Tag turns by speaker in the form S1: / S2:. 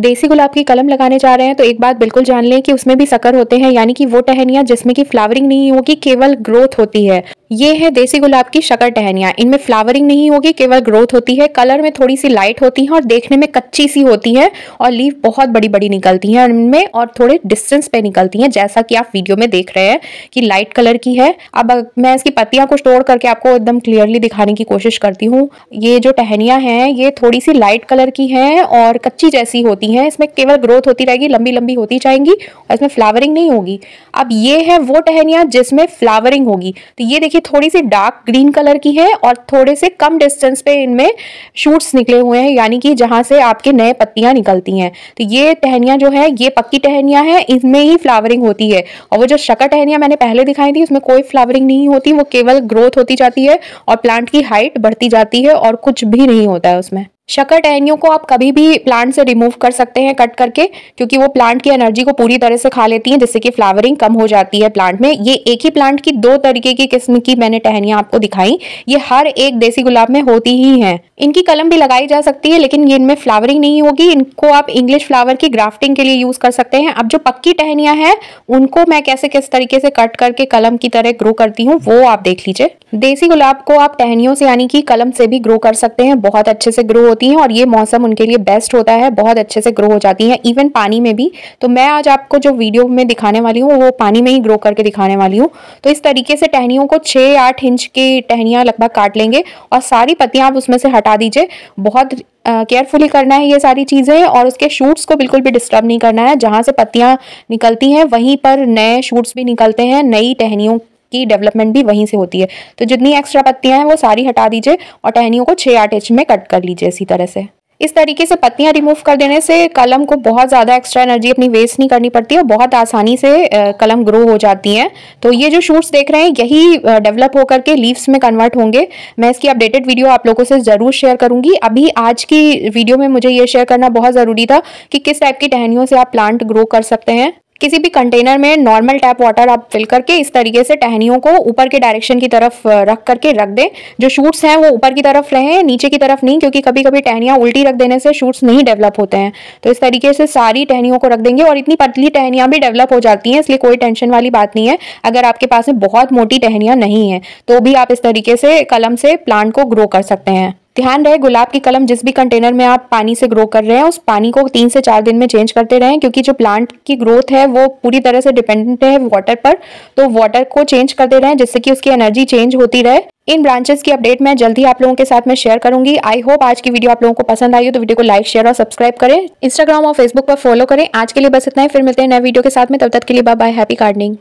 S1: देसी गुलाब की कलम लगाने जा रहे हैं तो एक बात बिल्कुल जान लें कि उसमें भी सकर होते हैं यानी कि वो टहनियाँ जिसमें की फ्लावरिंग नहीं होगी केवल ग्रोथ होती है ये है देसी गुलाब की शकर टहनिया इनमें फ्लावरिंग नहीं होगी केवल ग्रोथ होती है कलर में थोड़ी सी लाइट होती है और देखने में कच्ची सी होती है और लीव बहुत बड़ी बड़ी निकलती है इनमें और थोड़े डिस्टेंस पे निकलती हैं जैसा कि आप वीडियो में देख रहे हैं कि लाइट कलर की है अब मैं इसकी पत्तियां को स्टोर करके आपको एकदम क्लियरली दिखाने की कोशिश करती हूँ ये जो टहनिया है ये थोड़ी सी लाइट कलर की है और कच्ची जैसी होती है इसमें केवल ग्रोथ होती रहेगी लंबी लंबी होती जाएंगी और इसमें फ्लावरिंग नहीं होगी अब ये है वो टहनिया जिसमें फ्लावरिंग होगी तो ये देखिए देखिए थोड़ी सी डार्क ग्रीन कलर की है और थोड़े से कम डिस्टेंस पे इनमें शूट्स निकले हुए हैं यानी कि जहाँ से आपके नए पत्तियाँ निकलती हैं तो ये टहनियाँ जो है ये पक्की टहनियाँ हैं इनमें ही फ्लावरिंग होती है और वो जो शकर टहनियाँ मैंने पहले दिखाई थी उसमें कोई फ्लावरिंग नहीं होती वो केवल ग्रोथ होती जाती है और प्लांट की हाइट बढ़ती जाती है और कुछ भी नहीं होता है उसमें शकर टहनियों को आप कभी भी प्लांट से रिमूव कर सकते हैं कट करके क्योंकि वो प्लांट की एनर्जी को पूरी तरह से खा लेती हैं जिससे कि फ्लावरिंग कम हो जाती है प्लांट में ये एक ही प्लांट की दो तरीके की किस्म की मैंने टहनियाँ आपको दिखाई ये हर एक देसी गुलाब में होती ही है इनकी कलम भी लगाई जा सकती है लेकिन इनमें फ्लावरिंग नहीं होगी इनको आप इंग्लिश फ्लावर की ग्राफ्टिंग के लिए यूज कर सकते हैं अब जो पक्की टहनियाँ हैं उनको मैं कैसे किस तरीके से कट करके कलम की तरह ग्रो करती हूँ वो आप देख लीजिए देसी गुलाब को आप टहनियों से यानी कि कलम से भी ग्रो कर सकते हैं बहुत अच्छे से ग्रो होती हैं और ये मौसम उनके लिए बेस्ट होता है बहुत अच्छे से ग्रो हो जाती हैं इवन पानी में भी तो मैं आज आपको जो वीडियो में दिखाने वाली हूँ वो पानी में ही ग्रो करके दिखाने वाली हूँ तो इस तरीके से टहनियों को छः आठ इंच की टहनियाँ लगभग काट लेंगे और सारी पत्तियाँ आप उसमें से हटा दीजिए बहुत केयरफुली uh, करना है ये सारी चीज़ें और उसके शूट्स को बिल्कुल भी डिस्टर्ब नहीं करना है जहाँ से पत्तियाँ निकलती हैं वहीं पर नए शूट्स भी निकलते हैं नई टहनियों की डेवलपमेंट भी वहीं से होती है तो जितनी एक्स्ट्रा पत्तियां हैं वो सारी हटा दीजिए और टहनियों को छः आठ इंच में कट कर लीजिए इसी तरह से इस तरीके से पत्तियां रिमूव कर देने से कलम को बहुत ज़्यादा एक्स्ट्रा एनर्जी अपनी वेस्ट नहीं करनी पड़ती और बहुत आसानी से कलम ग्रो हो जाती हैं तो ये जो शूट्स देख रहे हैं यही डेवलप होकर के लीव्स में कन्वर्ट होंगे मैं इसकी अपडेटेड वीडियो आप लोगों से ज़रूर शेयर करूंगी अभी आज की वीडियो में मुझे ये शेयर करना बहुत ज़रूरी था कि किस टाइप की टहनियों से आप प्लांट ग्रो कर सकते हैं किसी भी कंटेनर में नॉर्मल टैप वाटर आप फिल करके इस तरीके से टहनियों को ऊपर के डायरेक्शन की तरफ रख करके रख दें जो शूट्स हैं वो ऊपर की तरफ रहें नीचे की तरफ नहीं क्योंकि कभी कभी टहनियाँ उल्टी रख देने से शूट्स नहीं डेवलप होते हैं तो इस तरीके से सारी टहनियों को रख देंगे और इतनी पतली टहनियाँ भी डेवलप हो जाती हैं इसलिए कोई टेंशन वाली बात नहीं है अगर आपके पास में बहुत मोटी टहनियाँ नहीं है तो भी आप इस तरीके से कलम से प्लांट को ग्रो कर सकते हैं ध्यान रहे गुलाब की कलम जिस भी कंटेनर में आप पानी से ग्रो कर रहे हैं उस पानी को तीन से चार दिन में चेंज करते रहें क्योंकि जो प्लांट की ग्रोथ है वो पूरी तरह से डिपेंडेंट है वाटर पर तो वाटर को चेंज करते रहें जिससे कि उसकी एनर्जी चेंज होती रहे इन ब्रांचेस की अपडेट मैं जल्द ही आप लोगों के साथ में शेयर करूंगी आई होप आज की वीडियो आप लोगों को पसंद आई हो तो वीडियो को लाइक शेयर और सब्सक्राइब करें इंस्टाग्राम और फेसबुक पर फॉलो करें आज के लिए बस इतना ही फिर मिलते हैं नए वीडियो के साथ में तब तक के लिए बाय बाय हैप्पी गार्डनिंग